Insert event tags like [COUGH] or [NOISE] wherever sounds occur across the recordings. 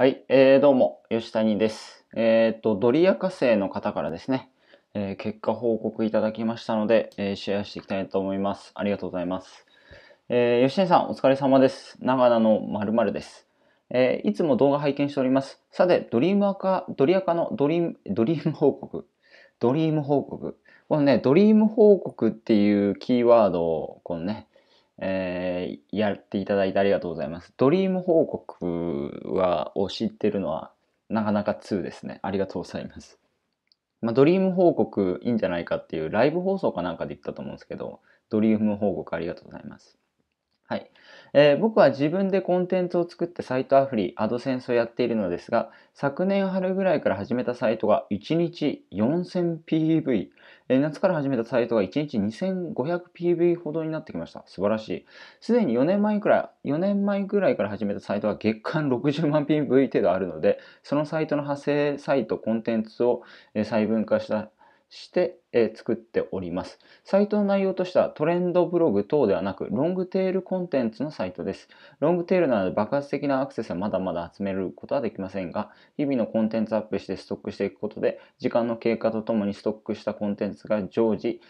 はい、えー、どうも、吉谷です。えっ、ー、と、ドリア火星の方からですね、えー、結果報告いただきましたので、えー、シェアしていきたいと思います。ありがとうございます。え吉谷さん、お疲れ様です。長野の〇〇です。えいつも動画拝見しております。さて、ドリームアカ、ドリアカのドリーム、ドリーム報告。ドリーム報告。このね、ドリーム報告っていうキーワードを、このね、えー、やっていただいてありがとうございます。ドリーム報告は、を知ってるのは、なかなか2ですね。ありがとうございます。まあ、ドリーム報告いいんじゃないかっていうライブ放送かなんかで言ったと思うんですけど、ドリーム報告ありがとうございます。はい。えー、僕は自分でコンテンツを作ってサイトアフリ、アドセンスをやっているのですが、昨年春ぐらいから始めたサイトが1日 4000PV、えー、夏から始めたサイトが1日 2500PV ほどになってきました。素晴らしい。すでに4年前くらい、4年前くらいから始めたサイトは月間60万 PV 程度あるので、そのサイトの派生サイト、コンテンツを細分化したして、え作っております。サイトの内容としてはトレンドブログ等ではなくロングテールコンテンツのサイトです。ロングテールなので爆発的なアクセスはまだまだ集めることはできませんが、日々のコンテンツアップしてストックしていくことで、時間の経過とともにストックしたコンテンツが常時、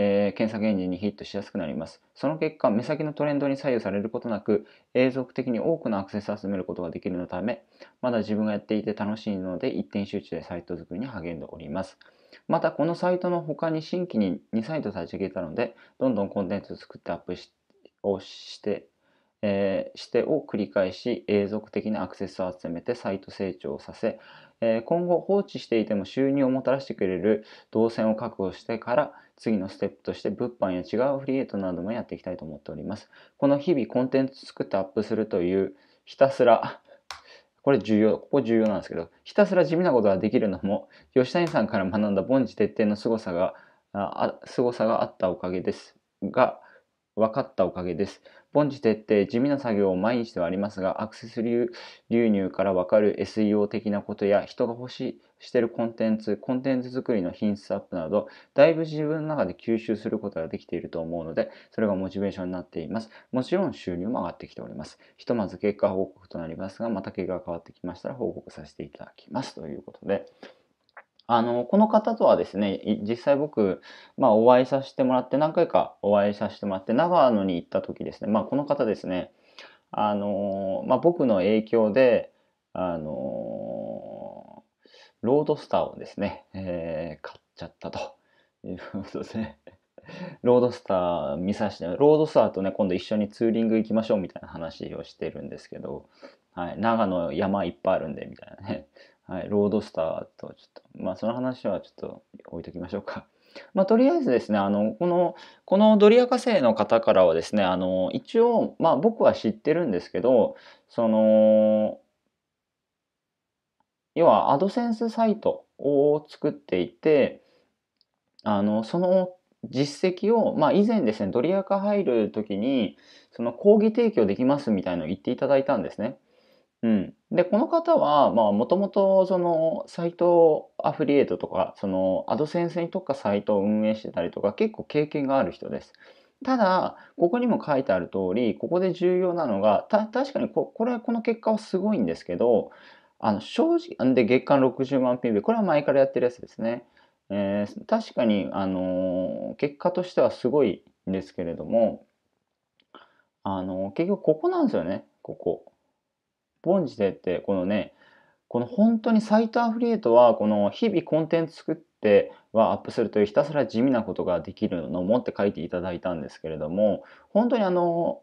えー、検索エンジンにヒットしやすくなります。その結果、目先のトレンドに左右されることなく、永続的に多くのアクセスを集めることができるのため、まだ自分がやっていて楽しいので、一点集中でサイト作りに励んでおります。またこのサイトの他に新規に2サイト立ち上げたので、どんどんコンテンツを作ってアップしをして、えー、してを繰り返し永続的なアクセスを集めてサイト成長をさせ、えー、今後放置していても収入をもたらしてくれる動線を確保してから次のステップとして物販や違うアフリエイトなどもやっていきたいと思っております。この日々コンテンツ作ってアップするというひたすらこれ重要、ここ重要なんですけど、ひたすら地味なことができるのも、吉谷さんから学んだ凡事徹底の凄さが、あ凄さがあったおかげです。が、分かったおかげです。凡事徹底、地味な作業を毎日ではありますが、アクセス流流入から分かる SEO 的なことや、人が欲しい、してるコンテンツ、コンテンツ作りの品質アップなど、だいぶ自分の中で吸収することができていると思うので、それがモチベーションになっています。もちろん収入も上がってきております。ひとまず結果報告となりますが、また結果が変わってきましたら報告させていただきます。ということで、あの、この方とはですね、実際僕、まあ、お会いさせてもらって、何回かお会いさせてもらって、長野に行った時ですね、まあ、この方ですね、あの、まあ、僕の影響で、あの、ロードスターをですね、えー、買っちゃったということですね。[LAUGHS] ロードスター見させて、ロードスターとね、今度一緒にツーリング行きましょうみたいな話をしてるんですけど、はい、長野山いっぱいあるんで、みたいなね。[LAUGHS] はい、ロードスターとちょっと、まあその話はちょっと置いときましょうか。まあ、とりあえずですね、あの、この、このドリア火星の方からはですね、あの、一応、まあ僕は知ってるんですけど、その、要はアドセンスサイトを作っていて、あの、その実績を、まあ、以前ですね、ドリアカ入る時に、その講義提供できますみたいのを言っていただいたんですね。うん。で、この方は、まあ、もともと、その、サイトアフリエイトとか、その、アドセンスに特化サイトを運営してたりとか、結構経験がある人です。ただ、ここにも書いてある通り、ここで重要なのが、た、確かにこ、これ、この結果はすごいんですけど、あの、正直、で、月間60万 PV。これは前からやってるやつですね。えー、確かに、あのー、結果としてはすごいんですけれども、あのー、結局ここなんですよね。ここ。ボンジテって、このね、この本当にサイトアフリエイトは、この日々コンテンツ作ってはアップするというひたすら地味なことができるのもって書いていただいたんですけれども、本当にあの、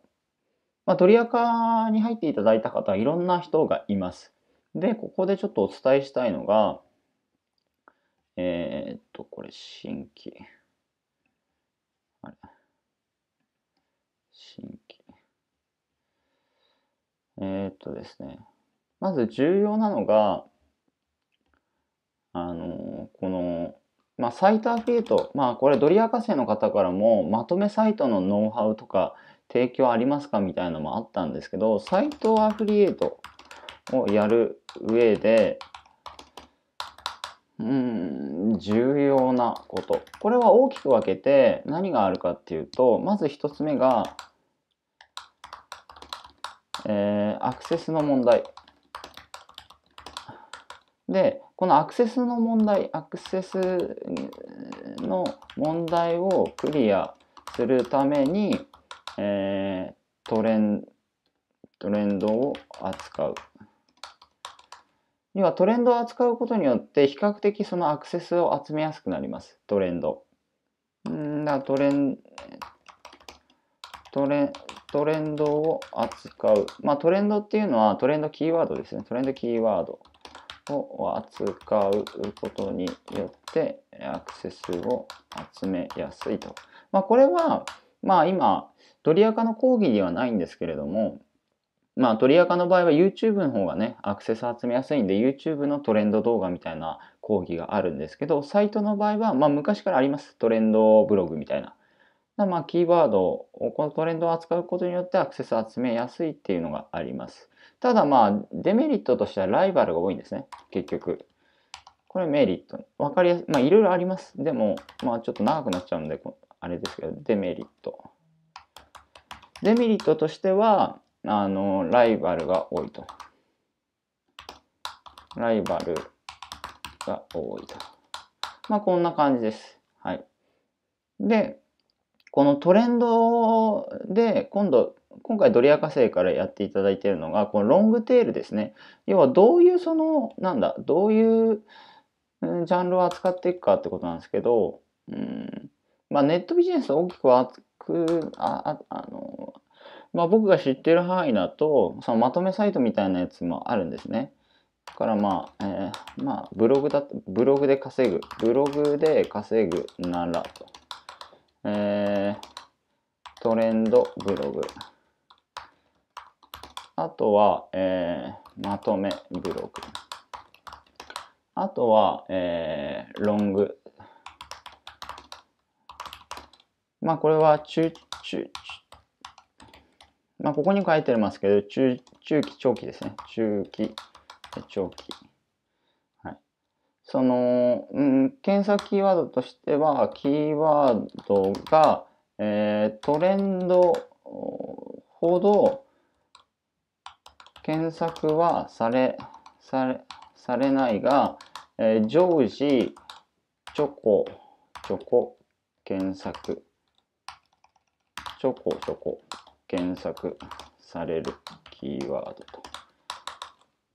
まあ、取り赤に入っていただいた方はいろんな人がいます。で、ここでちょっとお伝えしたいのが、えー、っと、これ、新規。あれ。新規。えー、っとですね。まず重要なのが、あのー、この、まあ、サイトアフィリエイト、まあ、これ、ドリアカ士の方からも、まとめサイトのノウハウとか、提供ありますかみたいなのもあったんですけど、サイトアフィリエイトをやる上で、うん、重要なこと。これは大きく分けて何があるかっていうと、まず一つ目が、えー、アクセスの問題。で、このアクセスの問題、アクセスの問題をクリアするために、えー、トレントレンドを扱う。要はトレンドを扱うことによって比較的そのアクセスを集めやすくなります。トレンド。んだトレン、トレトレンドを扱う。まあトレンドっていうのはトレンドキーワードですね。トレンドキーワードを扱うことによってアクセスを集めやすいと。まあこれは、まあ今、ドリアカの講義ではないんですけれども、まあ、鳥垢の場合は YouTube の方がね、アクセス集めやすいんで、YouTube のトレンド動画みたいな講義があるんですけど、サイトの場合は、まあ、昔からあります。トレンドブログみたいな。まあ、キーワードを、このトレンドを扱うことによってアクセス集めやすいっていうのがあります。ただ、まあ、デメリットとしてはライバルが多いんですね。結局。これメリット。わかりやすい。まあ、いろいろあります。でも、まあ、ちょっと長くなっちゃうんで、あれですけど、デメリット。デメリットとしては、あの、ライバルが多いと。ライバルが多いと。まあ、こんな感じです。はい。で、このトレンドで、今度、今回ドリア化成からやっていただいているのが、このロングテールですね。要はどういうその、なんだ、どういうジャンルを扱っていくかってことなんですけど、うん、まあネットビジネス大きくあああのまあ、僕が知ってる範囲だと、そのまとめサイトみたいなやつもあるんですね。だからまあ、えー、まあ、ブログだ、ブログで稼ぐ、ブログで稼ぐならと、えー、トレンドブログ。あとは、えー、まとめブログ。あとは、えー、ロング。まあ、これは中、中、まあ、ここに書いてますけど、中中期、長期ですね。中期、長期。はい。その、うん、検索キーワードとしては、キーワードが、えー、トレンドほど検索はされ、され、されないが、えー、常時、チョコ、チョコ、検索。チョコ、チョコ検索されるキーワードと。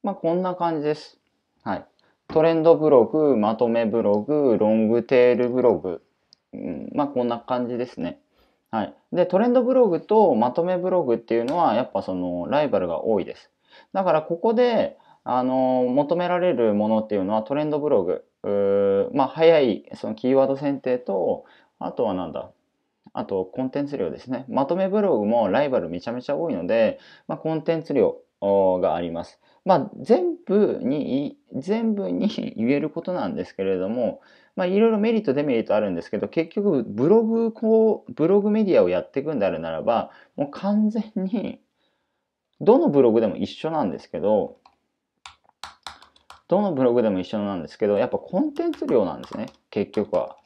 まあ、こんな感じです。はい。トレンドブログ、まとめブログ、ロングテールブログ。うん、まあ、こんな感じですね。はい。で、トレンドブログとまとめブログっていうのは、やっぱその、ライバルが多いです。だから、ここで、あの、求められるものっていうのは、トレンドブログ。まあ、早い、そのキーワード選定と、あとはなんだ、あとコンテンツ量ですね。まとめブログもライバルめちゃめちゃ多いので、まあ、コンテンツ量があります。まあ、全部に、全部に [LAUGHS] 言えることなんですけれども、まあ、いろいろメリット、デメリットあるんですけど、結局、ブログ、こう、ブログメディアをやっていくんであるならば、もう完全に、どのブログでも一緒なんですけど、どのブログでも一緒なんですけど、やっぱコンテンツ量なんですね、結局は。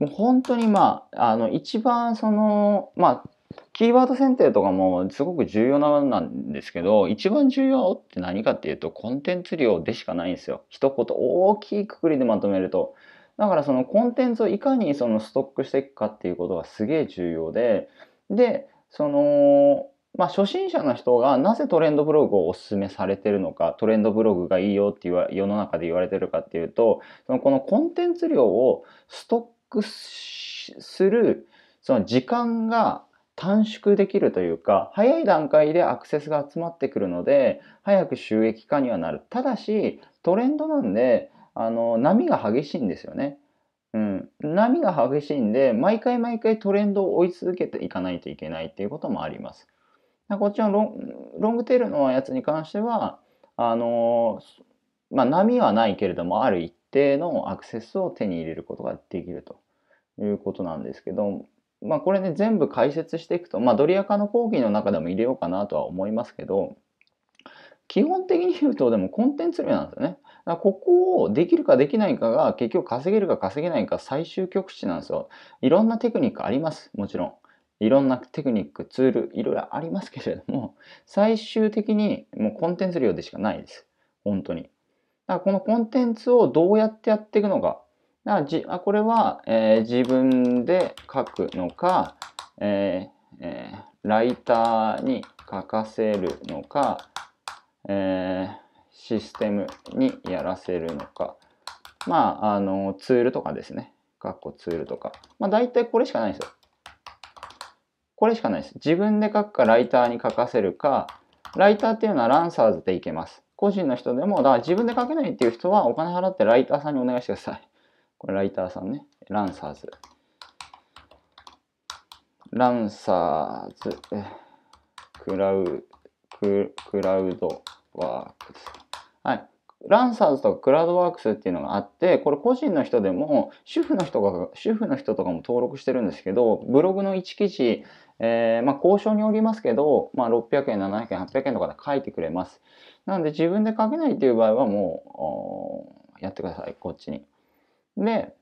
もう本当にまあ、あの、一番その、まあ、キーワード選定とかもすごく重要なんですけど、一番重要って何かっていうと、コンテンツ量でしかないんですよ。一言大きいくくりでまとめると。だからそのコンテンツをいかにそのストックしていくかっていうことがすげえ重要で、で、その、まあ、初心者の人がなぜトレンドブログをおすすめされてるのかトレンドブログがいいよって世の中で言われてるかっていうとそのこのコンテンツ量をストッククするその時間が短縮できるというか、早い段階でアクセスが集まってくるので、早く収益化にはなる。ただし、トレンドなんで、あの、波が激しいんですよね。うん。波が激しいんで、毎回毎回トレンドを追い続けていかないといけないっていうこともあります。こっちのロングテールのやつに関しては、あの、まあ、波はないけれども、ある一定のアクセスを手に入れることができるということなんですけど、まあ、これね全部解説していくと、まあ、ドリア化の講義の中でも入れようかなとは思いますけど基本的に言うとでもコンテンツ類なんですよね。だここをできるかできないかが結局稼げるか稼げないか最終局地なんですよ。いろんなテクニックあります。もちろん。いろんなテクニック、ツール、いろいろありますけれども、最終的にもうコンテンツ量でしかないです。本当に。だからこのコンテンツをどうやってやっていくのか。だからじあこれは、えー、自分で書くのか、えーえー、ライターに書かせるのか、えー、システムにやらせるのか。まあ、あの、ツールとかですね。かっこツールとか。まあ、大体これしかないですよ。これしかないです。自分で書くか、ライターに書かせるか、ライターっていうのはランサーズでいけます。個人の人でも、だから自分で書けないっていう人はお金払ってライターさんにお願いしてください。これライターさんね。ランサーズ。ランサーズ、クラウ、ククラウドワークス。はい。ランサーズとかクラウドワークスっていうのがあって、これ個人の人でも、主婦の人が、主婦の人とかも登録してるんですけど、ブログの1記事、えー、まあ、交渉によりますけど、まあ、600円、700円、800円とかで書いてくれます。なので自分で書けないっていう場合はもう、やってください、こっちに。で、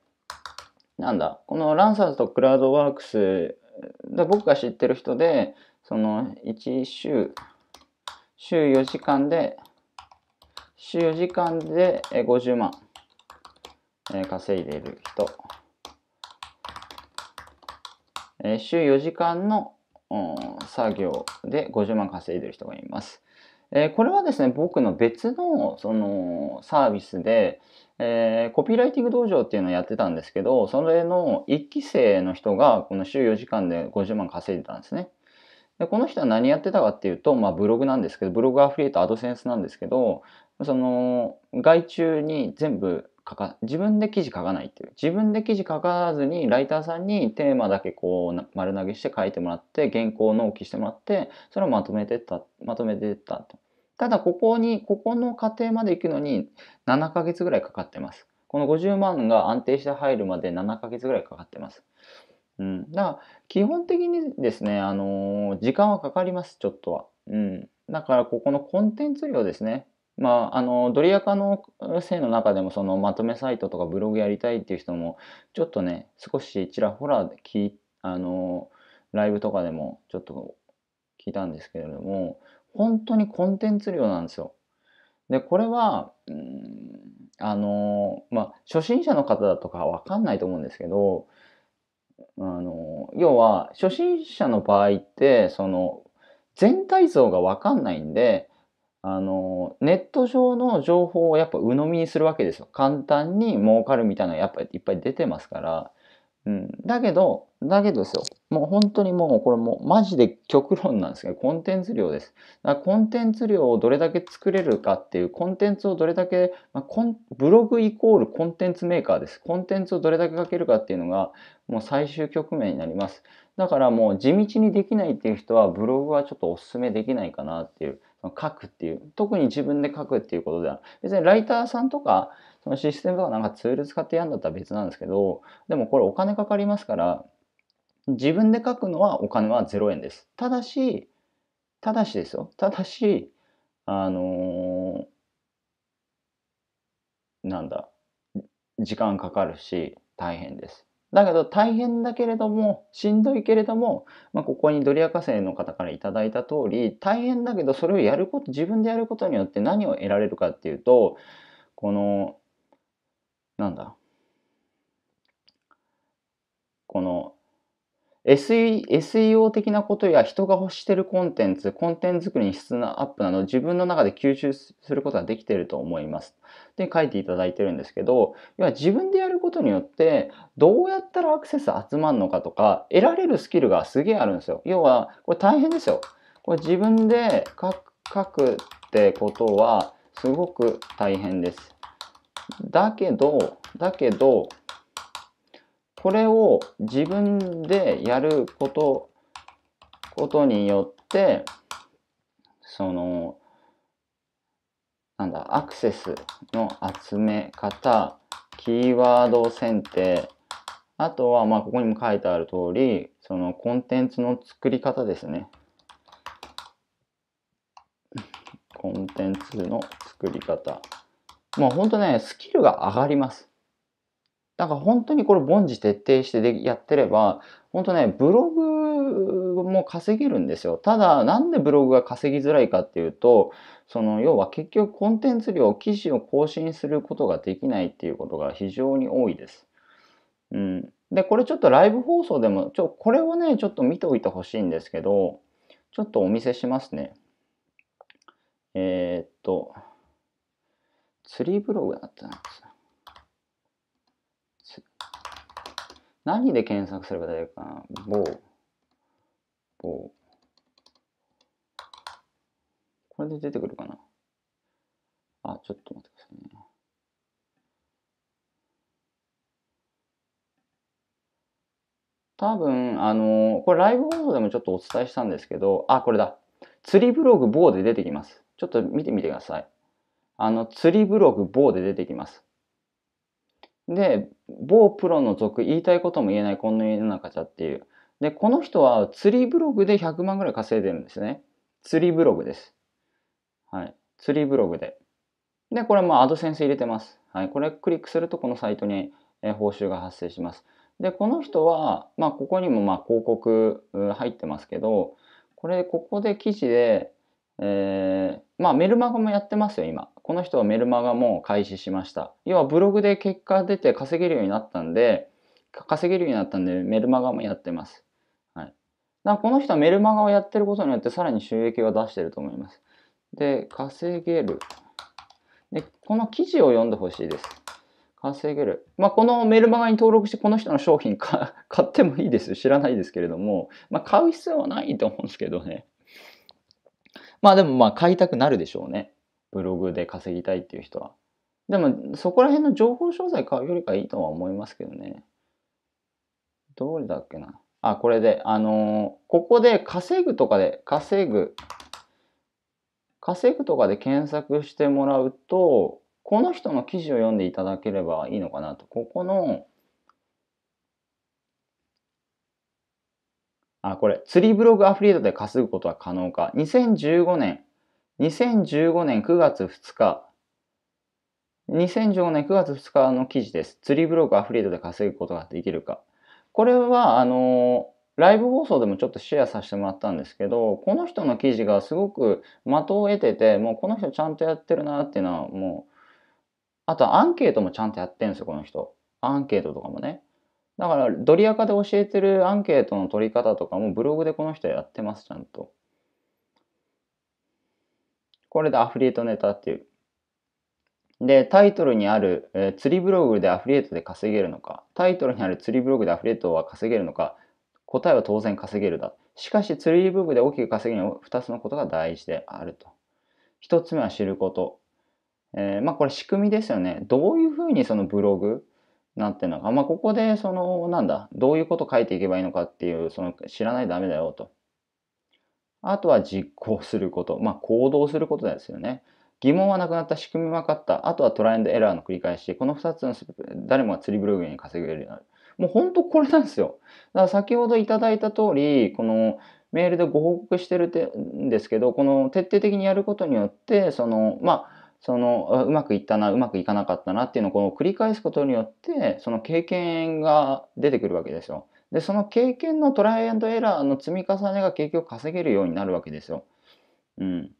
なんだ、このランサーズとクラウドワークス、で僕が知ってる人で、その1週、週4時間で、週4時間で50万稼いでいる人。え週4時間の、作業で50万稼いでる人がいます。えこれはですね、僕の別のそのサービスで、えー、コピーライティング道場っていうのをやってたんですけど、それの1期生の人がこの週4時間で50万稼いでたんですね。でこの人は何やってたかっていうと、まあ、ブログなんですけど、ブログアフリエイトアドセンスなんですけど、その外注に全部書か、自分で記事書かないっていう。自分で記事書かずに、ライターさんにテーマだけこう、丸投げして書いてもらって、原稿を納期してもらって、それをまとめてった、まとめてったと。ただ、ここに、ここの過程まで行くのに、7ヶ月ぐらいかかってます。この50万が安定して入るまで7ヶ月ぐらいかかってます。うん。だから、基本的にですね、あのー、時間はかかります、ちょっとは。うん。だから、ここのコンテンツ量ですね。まあ、あのドリア化のいの中でもそのまとめサイトとかブログやりたいっていう人もちょっとね少しちらほら聞あのライブとかでもちょっと聞いたんですけれども本当にコンテンツ量なんですよ。でこれは、うん、あのまあ初心者の方だとかわかんないと思うんですけどあの要は初心者の場合ってその全体像がわかんないんであの、ネット上の情報をやっぱ鵜呑みにするわけですよ。簡単に儲かるみたいなのやっぱりいっぱい出てますから。うん。だけど、だけどですよ。もう本当にもうこれもうマジで極論なんですけど、コンテンツ量です。だからコンテンツ量をどれだけ作れるかっていう、コンテンツをどれだけ、まあ、コンブログイコールコンテンツメーカーです。コンテンツをどれだけかけるかっていうのが、もう最終局面になります。だからもう地道にできないっていう人は、ブログはちょっとお勧めできないかなっていう。その書くっていう、特に自分で書くっていうことでは、別にライターさんとか、そのシステムとかなんかツール使ってやるんだったら別なんですけど、でもこれお金かかりますから、自分で書くのはお金は0円です。ただし、ただしですよ。ただし、あのー、なんだ、時間かかるし、大変です。だけど大変だけれども、しんどいけれども、まあ、ここにドリア火星の方からいただいた通り、大変だけどそれをやること、自分でやることによって何を得られるかっていうと、この、なんだ、この SE SEO 的なことや人が欲してるコンテンツ、コンテンツ作りに質のアップなど自分の中で吸収することができていると思います。で、書いていただいてるんですけど、要は自分でやることによってどうやったらアクセス集まるのかとか、得られるスキルがすげえあるんですよ。要は、これ大変ですよ。これ自分で書くってことはすごく大変です。だけど、だけど、これを自分でやること、ことによって、その、なんだ、アクセスの集め方、キーワード選定、あとは、まあ、ここにも書いてある通り、そのコンテンツの作り方ですね。コンテンツの作り方。もうほんとね、スキルが上がります。だから本当にこれ凡事徹底してでやってれば、本当ね、ブログも稼げるんですよ。ただ、なんでブログが稼ぎづらいかっていうと、その、要は結局コンテンツ量、記事を更新することができないっていうことが非常に多いです。うん。で、これちょっとライブ放送でも、ちょ、これをね、ちょっと見ておいてほしいんですけど、ちょっとお見せしますね。えー、っと、釣りブログだったんです。何で検索すれば大丈夫かな某。某。これで出てくるかなあ、ちょっと待ってくださいね。多分、あのー、これライブ放送でもちょっとお伝えしたんですけど、あ、これだ。釣りブログ棒で出てきます。ちょっと見てみてください。あの、釣りブログ棒で出てきます。で、某プロの族、言いたいことも言えないこんな世の中じゃっていう。で、この人は釣りブログで100万ぐらい稼いでるんですね。釣りブログです。はい。釣りブログで。で、これもアドセンス入れてます。はい。これクリックするとこのサイトに、え報酬が発生します。で、この人は、まあ、ここにもまあ広告入ってますけど、これ、ここで記事で、えー、まあメルマガもやってますよ、今。この人はメルマガも開始しました。要はブログで結果出て稼げるようになったんで、稼げるようになったんでメルマガもやってます。はい。だからこの人はメルマガをやってることによってさらに収益を出してると思います。で、稼げる。で、この記事を読んでほしいです。稼げる。まあ、このメルマガに登録してこの人の商品か [LAUGHS] 買ってもいいです。知らないですけれども、まあ、買う必要はないと思うんですけどね。まあでもまあ買いたくなるでしょうね。ブログで稼ぎたいっていう人は。でも、そこら辺の情報商材買うよりかいいとは思いますけどね。どれだっけな。あ、これで、あのー、ここで稼ぐとかで、稼ぐ、稼ぐとかで検索してもらうと、この人の記事を読んでいただければいいのかなと。ここの、あ、これ、釣りブログアフリートで稼ぐことは可能か。2015年、2015年9月2日、2015年9月2日の記事です。釣りブログアフリエイトで稼ぐことができるか。これは、あの、ライブ放送でもちょっとシェアさせてもらったんですけど、この人の記事がすごく的を得てて、もうこの人ちゃんとやってるなっていうのはもう、あとアンケートもちゃんとやってるんですよ、この人。アンケートとかもね。だから、ドリアカで教えてるアンケートの取り方とかもブログでこの人やってます、ちゃんと。これでアフリエイトネタっていう。で、タイトルにある、えー、釣りブログでアフリエイトで稼げるのか、タイトルにある釣りブログでアフリエイトは稼げるのか、答えは当然稼げるだ。しかし、釣りブログで大きく稼ぐには2つのことが大事であると。1つ目は知ること。えー、まあこれ仕組みですよね。どういうふうにそのブログなってうのか。まあここでその、なんだ、どういうこと書いていけばいいのかっていう、その知らないとダメだよと。あとは実行すること、まあ、行動することですよね。疑問はなくなった、仕組み分かった、あとはトライアンドエラーの繰り返し、この2つの誰もが釣りブログに稼げるようになる。もう本当これなんですよ。だから先ほどいただいた通り、このメールでご報告してるんですけど、この徹底的にやることによって、その、まあ、そのうまくいったなうまくいかなかったなっていうのをこの繰り返すことによってその経験が出てくるわけですよ。で、その経験のトライアンドエラーの積み重ねが結局稼げるようになるわけですよ。うん。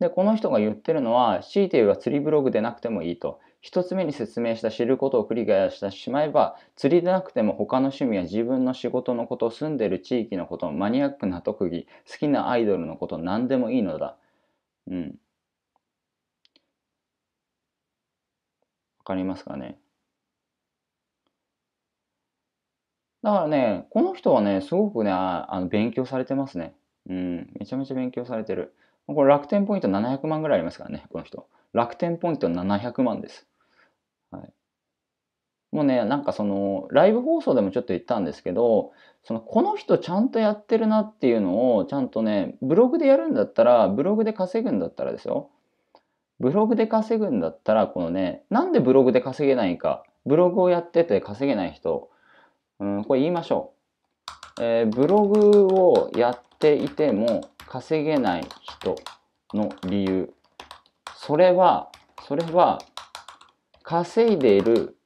で、この人が言ってるのは、強いて言えば釣りブログでなくてもいいと。一つ目に説明した知ることを繰り返してしまえば、釣りでなくても他の趣味や自分の仕事のこと、住んでる地域のこと、マニアックな特技、好きなアイドルのこと、何でもいいのだ。うん。わかりますかねだからね、この人はね、すごくね、あの勉強されてますね。うん、めちゃめちゃ勉強されてる。これ楽天ポイント700万ぐらいありますからね、この人。楽天ポイント700万です。はい。もうね、なんかその、ライブ放送でもちょっと言ったんですけど、その、この人ちゃんとやってるなっていうのを、ちゃんとね、ブログでやるんだったら、ブログで稼ぐんだったらですよ。ブログで稼ぐんだったら、このね、なんでブログで稼げないか、ブログをやってて稼げない人、うん、これ言いましょう、えー、ブログをやっていても稼げない人の理由。それは、それは、稼いでいる、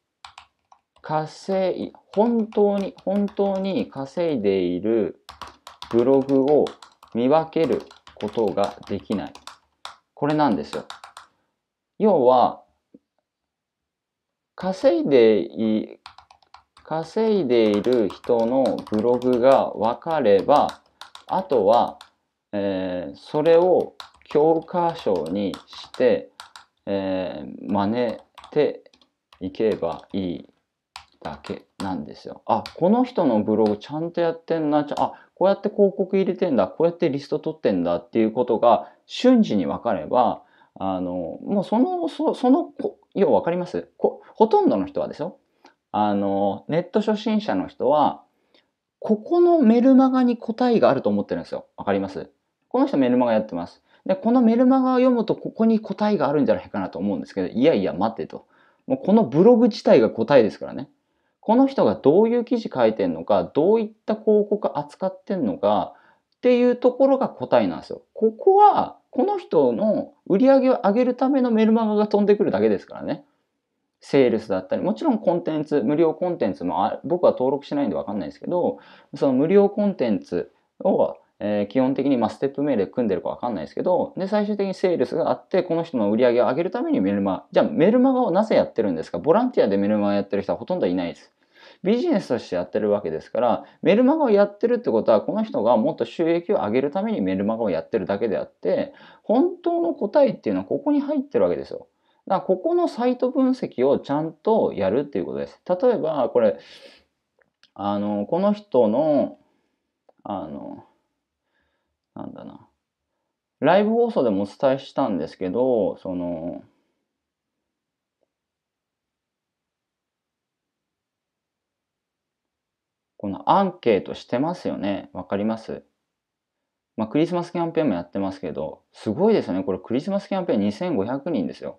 稼い、本当に、本当に稼いでいるブログを見分けることができない。これなんですよ。要は、稼いでい、稼いでいる人のブログが分かれば、あとは、えー、それを教科書にして、えー、真似ていけばいいだけなんですよ。あ、この人のブログちゃんとやってんな、あ、こうやって広告入れてんだ、こうやってリスト取ってんだっていうことが瞬時に分かれば、あの、もうその、そその、よう分かりますこほとんどの人はですよ。あの、ネット初心者の人は、ここのメルマガに答えがあると思ってるんですよ。わかりますこの人メルマガやってます。で、このメルマガを読むとここに答えがあるんじゃないかなと思うんですけど、いやいや待ってと。もうこのブログ自体が答えですからね。この人がどういう記事書いてんのか、どういった広告扱ってんのか、っていうところが答えなんですよ。ここは、この人の売り上げを上げるためのメルマガが飛んでくるだけですからね。セールスだったり、もちろんコンテンツ、無料コンテンツもあ、僕は登録しないんでわかんないですけど、その無料コンテンツを、えー、基本的に、まあ、ステップ名で組んでるかわかんないですけど、で、最終的にセールスがあって、この人の売り上げを上げるためにメルマじゃあメルマガをなぜやってるんですかボランティアでメルマガやってる人はほとんどいないです。ビジネスとしてやってるわけですから、メルマガをやってるってことは、この人がもっと収益を上げるためにメルマガをやってるだけであって、本当の答えっていうのはここに入ってるわけですよ。だからここのサイト分析をちゃんとやるっていうことです。例えば、これ、あの、この人の、あの、なんだな、ライブ放送でもお伝えしたんですけど、その、このアンケートしてますよね。わかりますまあ、クリスマスキャンペーンもやってますけど、すごいですよね。これクリスマスキャンペーン2500人ですよ。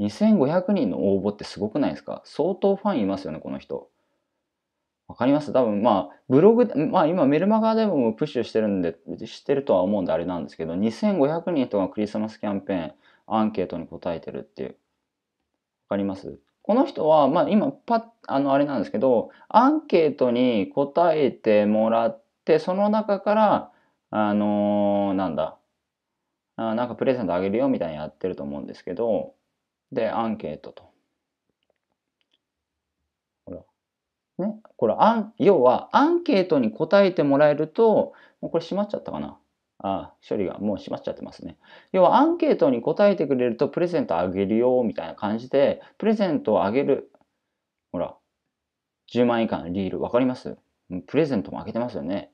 2500人の応募ってすごくないですか相当ファンいますよね、この人。わかります多分まあ、ブログ、まあ今メルマガでもプッシュしてるんで、してるとは思うんであれなんですけど、2500人とかクリスマスキャンペーン、アンケートに答えてるっていう。わかりますこの人は、まあ今、パッ、あの、あれなんですけど、アンケートに答えてもらって、その中から、あのー、なんだ、あなんかプレゼントあげるよみたいにやってると思うんですけど、で、アンケートと。ほら。ね。これ、あん、要は、アンケートに答えてもらえると、もうこれ閉まっちゃったかな。ああ、処理がもう閉まっちゃってますね。要は、アンケートに答えてくれると、プレゼントあげるよ、みたいな感じで、プレゼントをあげる。ほら。10万以下のリール、わかりますプレゼントもあげてますよね。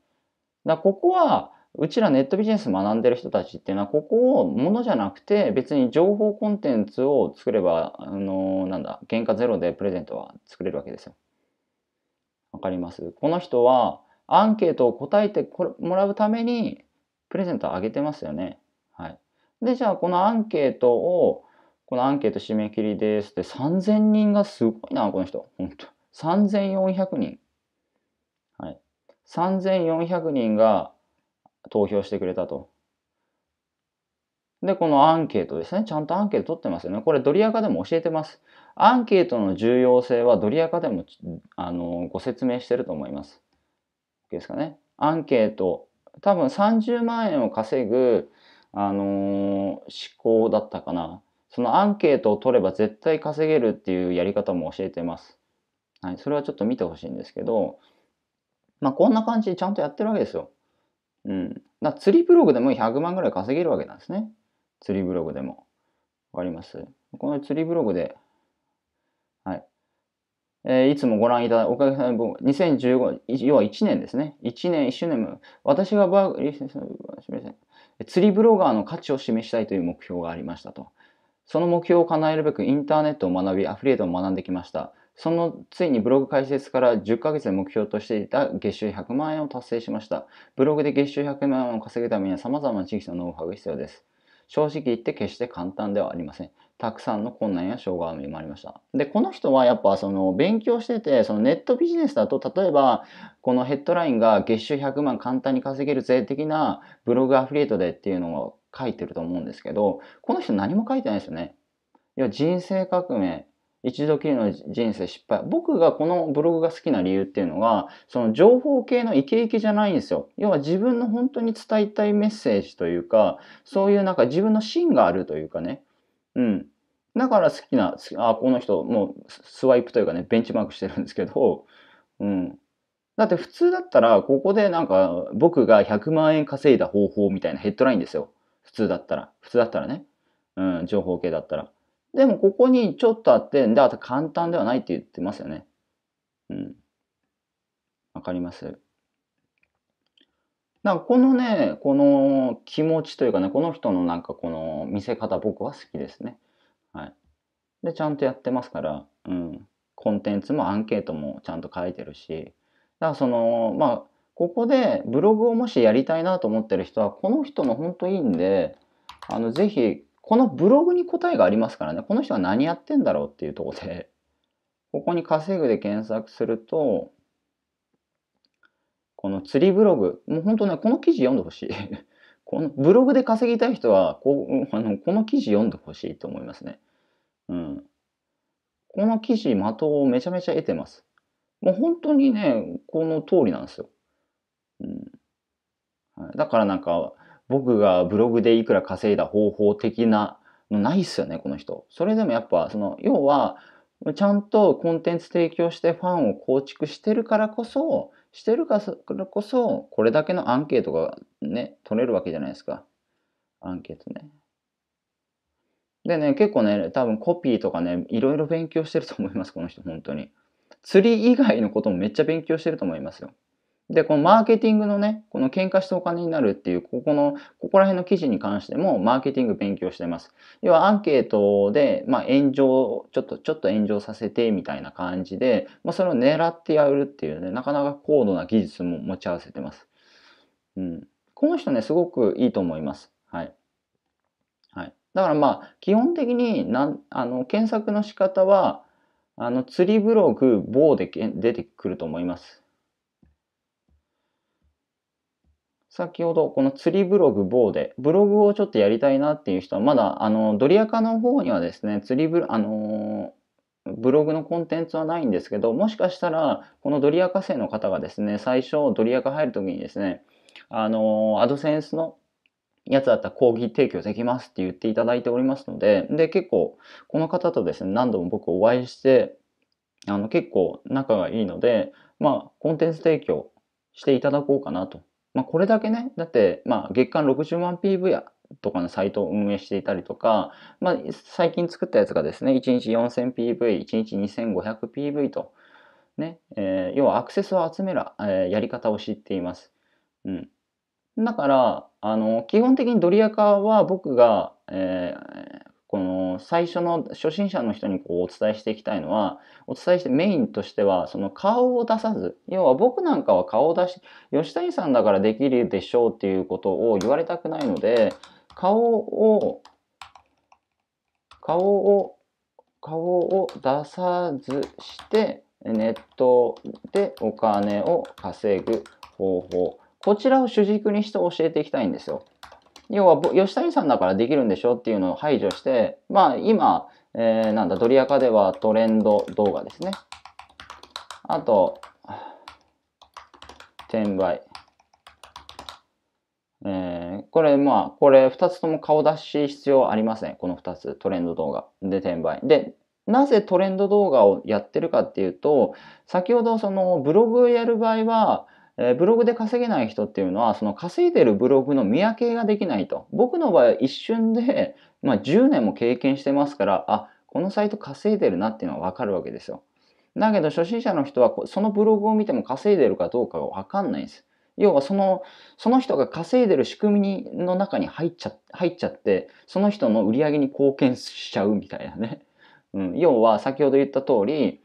だここは、うちらネットビジネス学んでる人たちっていうのは、ここをものじゃなくて、別に情報コンテンツを作れば、あのー、なんだ、原価ゼロでプレゼントは作れるわけですよ。わかりますこの人は、アンケートを答えてもらうために、プレゼントをあげてますよね。はい。で、じゃあ、このアンケートを、このアンケート締め切りですって、3000人がすごいな、この人。本当3400人。はい。3400人が、投票してくれたと。で、このアンケートですね。ちゃんとアンケート取ってますよね。これ、ドリアカでも教えてます。アンケートの重要性はドリアカでもあのご説明してると思います。ですかね。アンケート。多分30万円を稼ぐ、あの思考だったかな。そのアンケートを取れば絶対稼げるっていうやり方も教えてます。はい、それはちょっと見てほしいんですけど、まあ、こんな感じでちゃんとやってるわけですよ。うん。な釣りブログでも100万ぐらい稼げるわけなんですね。釣りブログでも。わかりますこの釣りブログで、はい。えー、いつもご覧いただいおかげさまで、2015、要は1年ですね。1年、1周年も、私がバー釣りブロガーの価値を示したいという目標がありましたと。その目標を叶えるべくインターネットを学び、アフリエイトを学んできました。そのついにブログ開設から10ヶ月で目標としていた月収100万円を達成しました。ブログで月収100万円を稼ぐためには様々な地域のノウハウが必要です。正直言って決して簡単ではありません。たくさんの困難や障害をありました。で、この人はやっぱその勉強してて、そのネットビジネスだと、例えば、このヘッドラインが月収100万簡単に稼げる税的なブログアフィリエイトでっていうのを書いてると思うんですけど、この人何も書いてないですよね。いや、人生革命、一度きりの人生失敗。僕がこのブログが好きな理由っていうのが、その情報系のイケイケじゃないんですよ。要は自分の本当に伝えたいメッセージというか、そういうなんか自分の芯があるというかね。うん。だから好きな、あ、この人、もうスワイプというかね、ベンチマークしてるんですけど、うん。だって普通だったら、ここでなんか僕が100万円稼いだ方法みたいなヘッドラインですよ。普通だったら。普通だったらね。うん、情報系だったら。でもここにちょっとあって、で、あと簡単ではないって言ってますよね。うん。わかりますなんかこのね、この気持ちというかね、この人のなんかこの見せ方僕は好きですね。はい。で、ちゃんとやってますから、うん。コンテンツもアンケートもちゃんと書いてるし、だからその、まあ、ここでブログをもしやりたいなと思ってる人は、この人も本当いいんで、あの、ぜひこのブログに答えがありますからね、この人は何やってんだろうっていうとこで、[LAUGHS] ここに稼ぐで検索すると、この釣りブログ、もう本当ね、この記事読んでほしい。[LAUGHS] このブログで稼ぎたい人はこうあの、この記事読んでほしいと思いますね。うん。この記事、的をめちゃめちゃ得てます。もう本当にね、この通りなんですよ。うん。だからなんか、僕がブログでいくら稼いだ方法的なのないっすよね、この人。それでもやっぱ、その、要は、ちゃんとコンテンツ提供してファンを構築してるからこそ、してるからこそ、これだけのアンケートがね、取れるわけじゃないですか。アンケートね。でね、結構ね、多分コピーとかね、いろいろ勉強してると思います、この人、本当に。釣り以外のこともめっちゃ勉強してると思いますよ。で、このマーケティングのね、この喧嘩してお金になるっていう、ここの、ここら辺の記事に関しても、マーケティング勉強してます。要はアンケートで、まあ炎上、ちょっと、ちょっと炎上させて、みたいな感じで、まあそれを狙ってやるっていうね、なかなか高度な技術も持ち合わせてます。うん。この人ね、すごくいいと思います。はい。はい。だからまあ、基本的になん、あの、検索の仕方は、あの、釣りブログ、棒で出てくると思います。先ほどこの釣りブログ棒でブログをちょっとやりたいなっていう人はまだあのドリアカの方にはですね釣りブあのブログのコンテンツはないんですけどもしかしたらこのドリアカ生の方がですね最初ドリアカ入る時にですねあのアドセンスのやつだったら講義提供できますって言っていただいておりますのでで結構この方とですね何度も僕お会いしてあの結構仲がいいのでまあコンテンツ提供していただこうかなとまあ、これだけね、だって、まあ、月間60万 PV やとかのサイトを運営していたりとか、まあ、最近作ったやつがですね、1日 4000PV、1日 2500PV と、ね、えー、要はアクセスを集める、えー、やり方を知っています。うん。だから、あの、基本的にドリアカーは僕が、えー、この最初の初心者の人にこうお伝えしていきたいのは、お伝えしてメインとしては、その顔を出さず、要は僕なんかは顔を出し、吉谷さんだからできるでしょうっていうことを言われたくないので、顔を、顔を、顔を出さずして、ネットでお金を稼ぐ方法。こちらを主軸にして教えていきたいんですよ。要は吉谷さんだからできるんでしょっていうのを排除して、まあ今、えー、なんだ、ドリアカではトレンド動画ですね。あと、転売。えー、これ、まあ、これ二つとも顔出し必要ありません。この二つ、トレンド動画で転売。で、なぜトレンド動画をやってるかっていうと、先ほどそのブログをやる場合は、えブログで稼げない人っていうのは、その稼いでるブログの見分けができないと。僕の場合は一瞬で、まあ、10年も経験してますから、あ、このサイト稼いでるなっていうのはわかるわけですよ。だけど初心者の人はそのブログを見ても稼いでるかどうかがわかんないんです。要はその、その人が稼いでる仕組みにの中に入っちゃ、入っちゃって、その人の売り上げに貢献しちゃうみたいなね。うん、要は先ほど言った通り、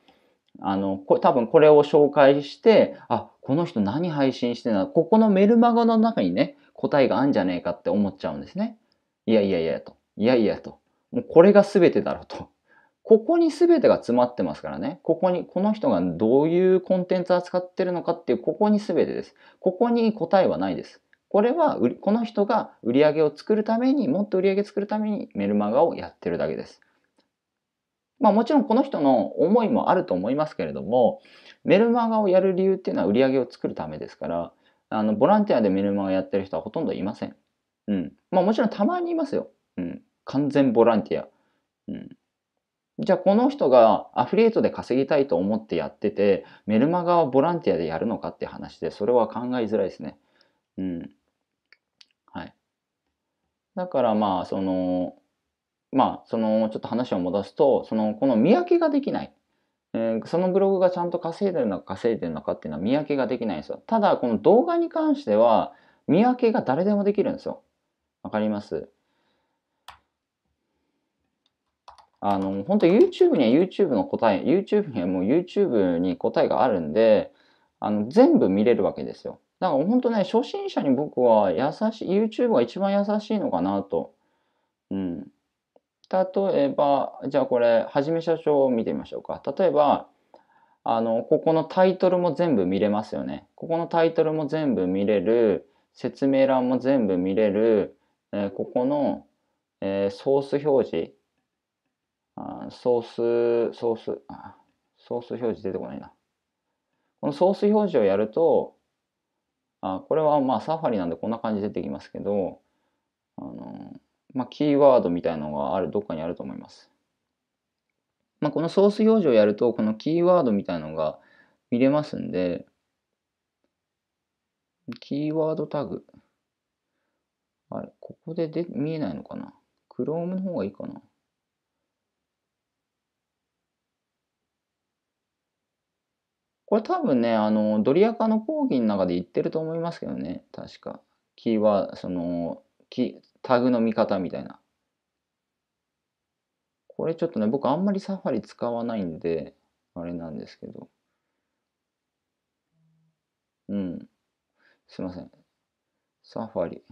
あの、こ多分これを紹介して、あ、この人何配信してんだここのメルマガの中にね、答えがあんじゃねえかって思っちゃうんですね。いやいやいやと。いやいやと。もうこれが全てだろうと。ここに全てが詰まってますからね。ここに、この人がどういうコンテンツ扱ってるのかっていう、ここに全てです。ここに答えはないです。これは、この人が売り上げを作るために、もっと売り上げ作るためにメルマガをやってるだけです。まあもちろんこの人の思いもあると思いますけれども、メルマガをやる理由っていうのは売り上げを作るためですから、あの、ボランティアでメルマガやってる人はほとんどいません。うん。まあもちろんたまにいますよ。うん。完全ボランティア。うん。じゃあこの人がアフリエイトで稼ぎたいと思ってやってて、メルマガはボランティアでやるのかって話で、それは考えづらいですね。うん。はい。だからまあ、その、まあ、その、ちょっと話を戻すと、その、この見分けができない。えー、そのブログがちゃんと稼いでるのか稼いでるのかっていうのは見分けができないんですよ。ただ、この動画に関しては、見分けが誰でもできるんですよ。わかりますあの、本当 YouTube には YouTube の答え、YouTube にはもう YouTube に答えがあるんで、あの、全部見れるわけですよ。だから本当ね、初心者に僕は優しい、YouTube が一番優しいのかなと。うん。例えば、じゃあこれ、はじめ社長を見てみましょうか。例えば、あの、ここのタイトルも全部見れますよね。ここのタイトルも全部見れる、説明欄も全部見れる、えー、ここの、えー、ソース表示あ、ソース、ソース、ソース表示出てこないな。このソース表示をやると、あこれはまあサファリなんでこんな感じ出てきますけど、あのまあ、キーワードみたいなのがある、どっかにあると思います。まあ、このソース表示をやると、このキーワードみたいなのが見れますんで、キーワードタグ。あれ、ここでで見えないのかな ?Chrome の方がいいかなこれ多分ね、あの、ドリアカの講義の中で言ってると思いますけどね、確か。キーワード、その、キタグの見方みたいな。これちょっとね、僕あんまりサファリ使わないんで、あれなんですけど。うん。すいません。サファリ。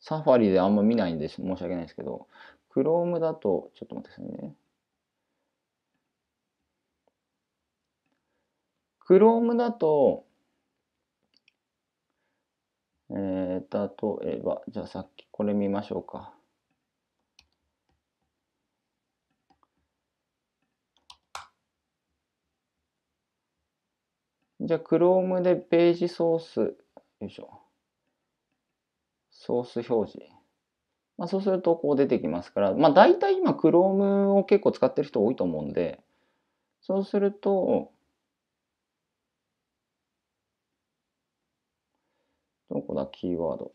サファリであんま見ないんで申し訳ないですけど、Chrome だと、ちょっと待ってくださいね。Chrome だと、えー、例えば、じゃあさっきこれ見ましょうか。じゃあ、Chrome でページソース、よいしょ。ソース表示。まあ、そうするとこう出てきますから、まあ大体今 Chrome を結構使ってる人多いと思うんで、そうすると、なキーワード。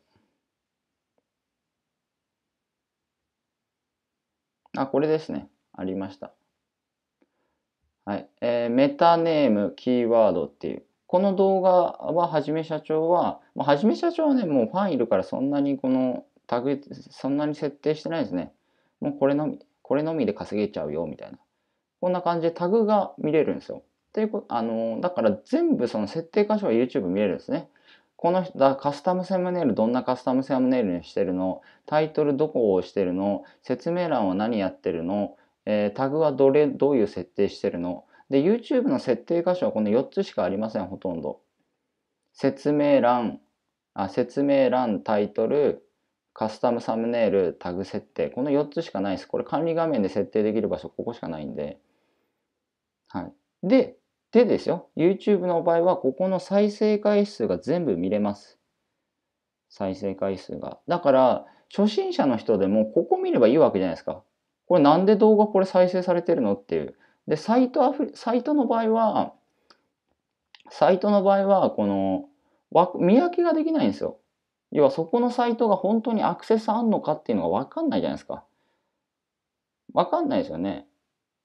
あ、これですね。ありました。はい。えー、メタネーム、キーワードっていう。この動画は、はじめ社長は、まあ、はじめ社長はね、もうファンいるからそんなにこのタグ、そんなに設定してないですね。もうこれのみ、これのみで稼げちゃうよ、みたいな。こんな感じでタグが見れるんですよ。っていうこと、あのー、だから全部その設定箇所は YouTube 見れるんですね。この人カスタムサムネイルどんなカスタムサムネイルにしてるのタイトルどこをしてるの説明欄は何やってるの、えー、タグはどれどういう設定してるので YouTube の設定箇所はこの4つしかありませんほとんど説明欄あ説明欄タイトルカスタムサムネイルタグ設定この4つしかないですこれ管理画面で設定できる場所ここしかないんではいででですよ、YouTube の場合は、ここの再生回数が全部見れます。再生回数が。だから、初心者の人でも、ここ見ればいいわけじゃないですか。これなんで動画これ再生されてるのっていう。で、サイトアフリ、サイトの場合は、サイトの場合は、この、見分けができないんですよ。要はそこのサイトが本当にアクセスあんのかっていうのがわかんないじゃないですか。わかんないですよね。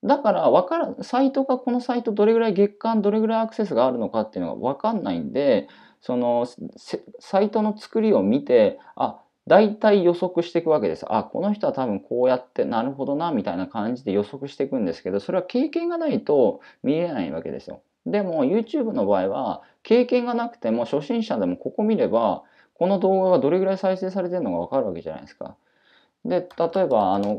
だから分からサイトがこのサイトどれぐらい月間どれぐらいアクセスがあるのかっていうのが分かんないんでそのサイトの作りを見てあ大体予測していくわけです。あこの人は多分こうやってなるほどなみたいな感じで予測していくんですけどそれは経験がないと見えないわけですよ。でも YouTube の場合は経験がなくても初心者でもここ見ればこの動画がどれぐらい再生されてるのが分かるわけじゃないですか。で例えばあの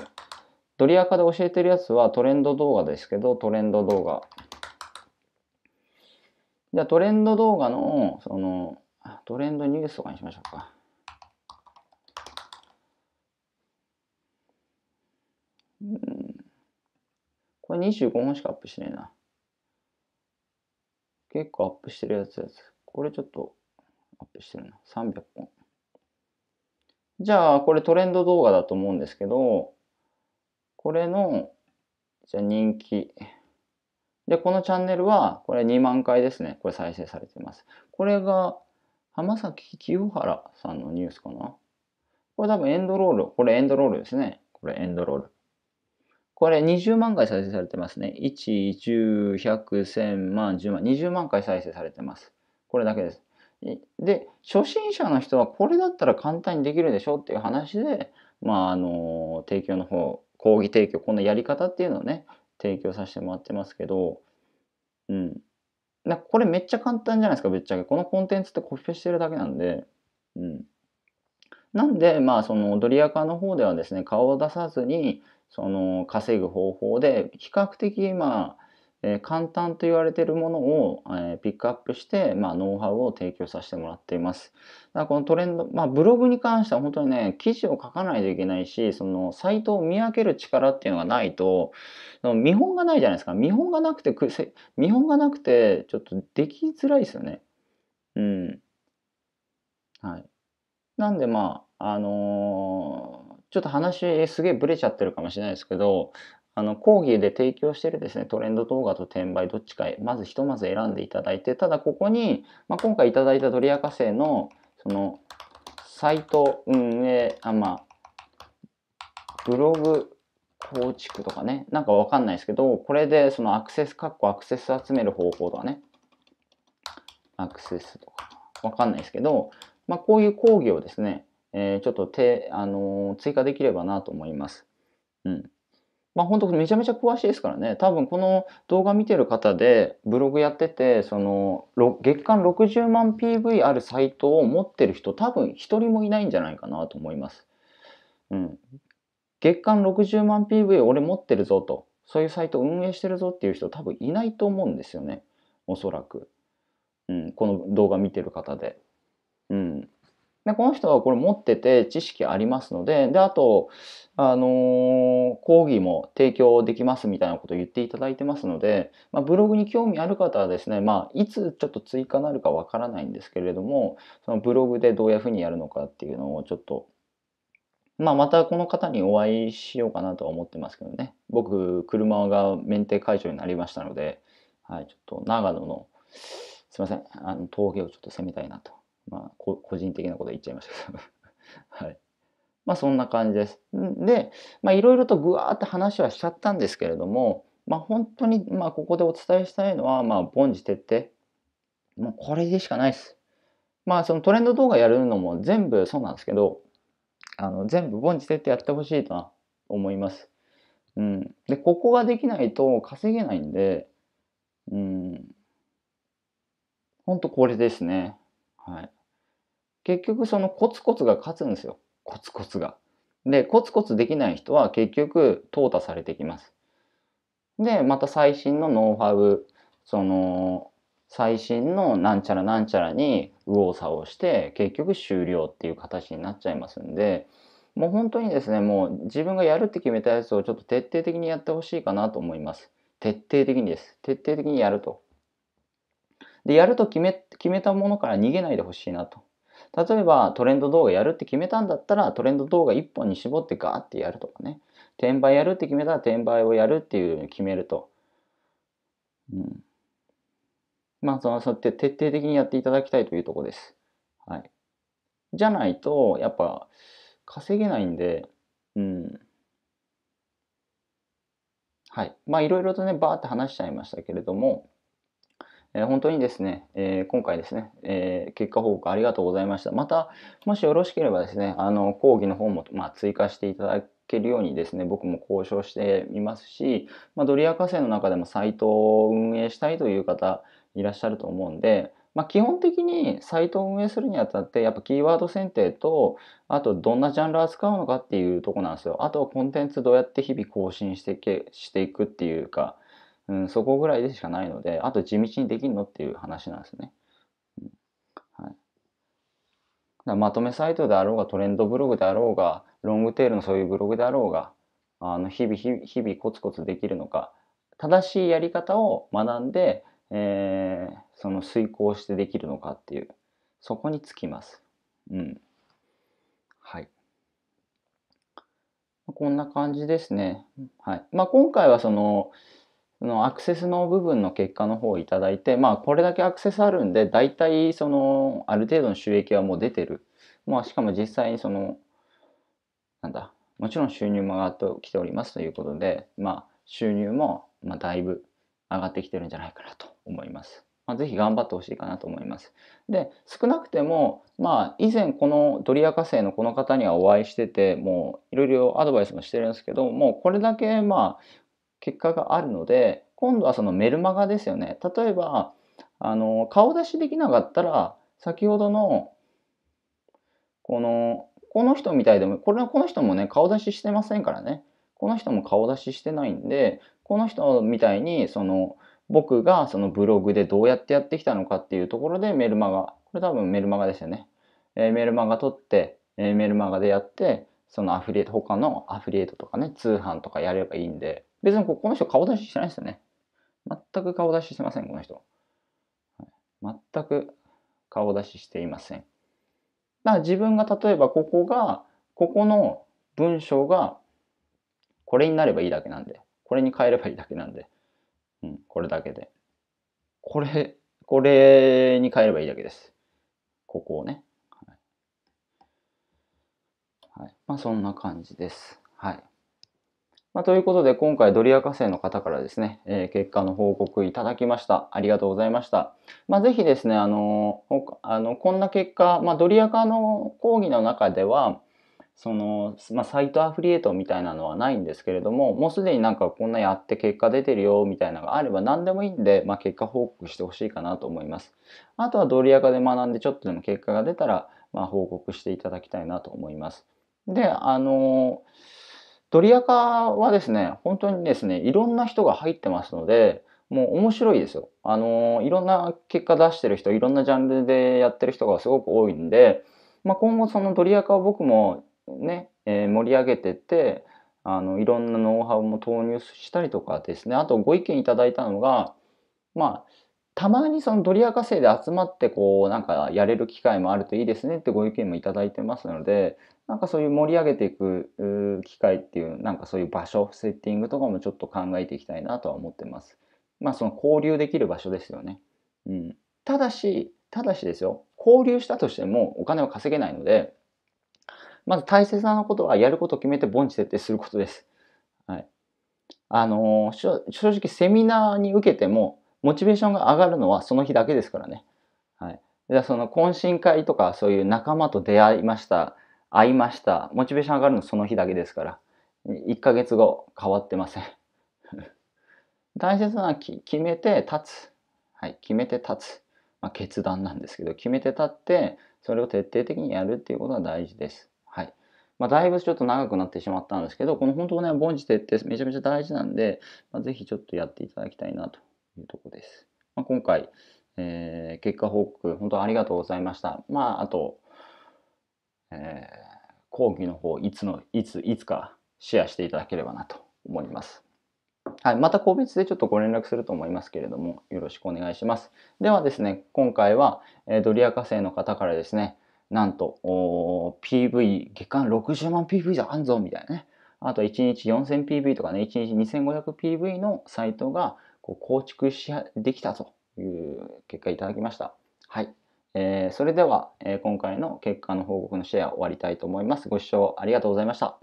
ドリアカで教えてるやつはトレンド動画ですけど、トレンド動画。じゃあトレンド動画の、その、トレンドニュースとかにしましょうか。うん。これ25本しかアップしてないな。結構アップしてるやつやつ。これちょっとアップしてるな。300本。じゃあ、これトレンド動画だと思うんですけど、これの、じゃあ人気。で、このチャンネルは、これ2万回ですね。これ再生されてます。これが、浜崎清原さんのニュースかな。これ多分エンドロール。これエンドロールですね。これエンドロール。これ20万回再生されてますね。1、10、100、1000万、10万、20万回再生されてます。これだけです。で、初心者の人はこれだったら簡単にできるでしょっていう話で、まあ、あの、提供の方講義提供、このやり方っていうのをね、提供させてもらってますけど、うん。なこれめっちゃ簡単じゃないですか、ぶっちゃけ。このコンテンツってコピペしてるだけなんで、うん。なんで、まあ、その踊り化の方ではですね、顔を出さずに、その、稼ぐ方法で、比較的、まあ、えー、簡単と言われているものを、えー、ピックアップして、まあ、ノウハウを提供させてもらっています。だからこのトレンド、まあ、ブログに関しては本当にね、記事を書かないといけないし、そのサイトを見分ける力っていうのがないと、見本がないじゃないですか。見本がなくて、見本がなくて、ちょっとできづらいですよね。うん。はい。なんでまあ、あのーちょっと話すげえブレちゃってるかもしれないですけど、あの講義で提供しているですねトレンド動画と転売どっちかまずひとまず選んでいただいてただここに、まあ、今回いただいたドリア課生のそのサイト運営あまあブログ構築とかねなんかわかんないですけどこれでそのアクセスかっこアクセス集める方法とかねアクセスとかわかんないですけど、まあ、こういう講義をですね、えー、ちょっとて、あのー、追加できればなと思います。うんまあ本当めちゃめちゃ詳しいですからね。多分この動画見てる方でブログやってて、その月間60万 PV あるサイトを持ってる人多分一人もいないんじゃないかなと思います。うん。月間60万 PV 俺持ってるぞと、そういうサイト運営してるぞっていう人多分いないと思うんですよね。おそらく。うん。この動画見てる方で。うん。でこの人はこれ持ってて知識ありますので、で、あと、あのー、講義も提供できますみたいなことを言っていただいてますので、まあ、ブログに興味ある方はですね、まあ、いつちょっと追加なるかわからないんですけれども、そのブログでどういうふうにやるのかっていうのをちょっと、まあ、またこの方にお会いしようかなとは思ってますけどね。僕、車が免停解除になりましたので、はい、ちょっと長野の、すいません、あの峠をちょっと攻めたいなとまあ、個人的なこと言っちゃいましたけど [LAUGHS] はい。まあ、そんな感じです。で、まあ、いろいろとぐわーって話はしちゃったんですけれども、まあ、本当に、まあ、ここでお伝えしたいのは、まあ、凡事徹底。もうこれでしかないです。まあ、そのトレンド動画やるのも全部そうなんですけど、あの、全部凡事徹底やってほしいとは思います。うん。で、ここができないと稼げないんで、うん。ほんとこれですね。はい。結局そのコツコツが勝つんですよ。コツコツが。で、コツコツできない人は結局淘汰されてきます。で、また最新のノウハウ、その、最新のなんちゃらなんちゃらに右往左往して、結局終了っていう形になっちゃいますんで、もう本当にですね、もう自分がやるって決めたやつをちょっと徹底的にやってほしいかなと思います。徹底的にです。徹底的にやると。で、やると決め、決めたものから逃げないでほしいなと。例えばトレンド動画やるって決めたんだったらトレンド動画一本に絞ってガーってやるとかね。転売やるって決めたら転売をやるっていううに決めると。うん。まあ、その、そうやって徹底的にやっていただきたいというとこです。はい。じゃないと、やっぱ、稼げないんで、うん。はい。まあ、いろいろとね、バーって話しちゃいましたけれども、えー、本当にですね、えー、今回ですね、えー、結果報告ありがとうございました。また、もしよろしければですね、あの、講義の方も、まあ、追加していただけるようにですね、僕も交渉してみますし、まあ、ドリア河川の中でもサイトを運営したいという方いらっしゃると思うんで、まあ、基本的にサイトを運営するにあたってやっぱキーワード選定とあとどんなジャンル扱うのかっていうとこなんですよあとコンテンツどうやって日々更新してしていくっていうかうん、そこぐらいでしかないので、あと地道にできるのっていう話なんですね。うん、はい、だまとめサイトであろうが、トレンドブログであろうが、ロングテールのそういうブログであろうが、あの日々日々コツコツできるのか、正しいやり方を学んで、えー、その遂行してできるのかっていう、そこにつきます。うん。はい。こんな感じですね。はい。まあ、今回はその、のアクセスの部分の結果の方をいただいて、まあ、これだけアクセスあるんで、大体、その、ある程度の収益はもう出てる。まあ、しかも実際にその、なんだ、もちろん収入も上がってきておりますということで、まあ、収入も、まあ、だいぶ上がってきてるんじゃないかなと思います。まあ、ぜひ頑張ってほしいかなと思います。で、少なくても、まあ、以前このドリア火星のこの方にはお会いしてて、もういろいろアドバイスもしてるんですけど、もうこれだけ、まあ、結果があるので今度はそのメルマガですよね例えばあの顔出しできなかったら先ほどのこのこの人みたいでもこれはこの人もね顔出ししてませんからねこの人も顔出ししてないんでこの人みたいにその僕がそのブログでどうやってやってきたのかっていうところでメルマガこれ多分メルマガですよね、えー、メルマガ取って、えー、メルマガでやってそのアフリエイト他のアフリエイトとかね通販とかやればいいんで別にこの人顔出ししてないですよね。全く顔出ししてません、この人。全く顔出ししていません。だから自分が例えばここが、ここの文章がこれになればいいだけなんで、これに変えればいいだけなんで、うん、これだけで。これ、これに変えればいいだけです。ここをね。はい。はい、まあそんな感じです。はい。まあ、ということで、今回ドリア火星の方からですね、えー、結果の報告いただきました。ありがとうございました。まあ、ぜひですね、あのー、あのこんな結果、まあ、ドリア化の講義の中では、その、まあ、サイトアフリエイトみたいなのはないんですけれども、もうすでになんかこんなやって結果出てるよみたいなのがあれば何でもいいんで、まあ、結果報告してほしいかなと思います。あとはドリア化で学んでちょっとでも結果が出たら、まあ、報告していただきたいなと思います。で、あのードリアカはですね、本当にですね、いろんな人が入ってますので、もう面白いですよ。あのー、いろんな結果出してる人、いろんなジャンルでやってる人がすごく多いんで、まあ、今後そのドリアカを僕もね、えー、盛り上げてって、あの、いろんなノウハウも投入したりとかですね、あとご意見いただいたのが、まあ、たまにそのドリア化生で集まってこうなんかやれる機会もあるといいですねってご意見もいただいてますのでなんかそういう盛り上げていく機会っていうなんかそういう場所セッティングとかもちょっと考えていきたいなとは思ってます。まあその交流できる場所ですよね。うん、ただしただしですよ交流したとしてもお金は稼げないのでまず大切なことはやることを決めて盆地設定することです。はい、あのー、正直セミナーに受けてもモチベーションが上がるのはその日だけですからね。はい、じあその懇親会とかそういう仲間と出会いました会いました。モチベーション上がるのその日だけですから。1ヶ月後、変わってません。大切なのは決めて立つ。はい、決めて立つ。まあ、決断なんですけど、決めて立って、それを徹底的にやるっていうことが大事です。はい。まあ、だいぶちょっと長くなってしまったんですけど、この本当ね、凡事徹底めちゃめちゃ大事なんで、まあ、ぜひちょっとやっていただきたいなというとこです。まあ、今回、えー、結果報告、本当ありがとうございました。まあ、あと、えー、講義の方、いつの、いつ、いつかシェアしていただければなと思います。はい、また個別でちょっとご連絡すると思いますけれども、よろしくお願いします。ではですね、今回は、えー、ドリア火星の方からですね、なんと、PV、月間60万 PV じゃあんぞ、みたいなね。あと1日 4000PV とかね、1日 2500PV のサイトがこう構築しできたという結果いただきました。はい。えー、それでは、え今回の結果の報告のシェアを終わりたいと思います。ご視聴ありがとうございました。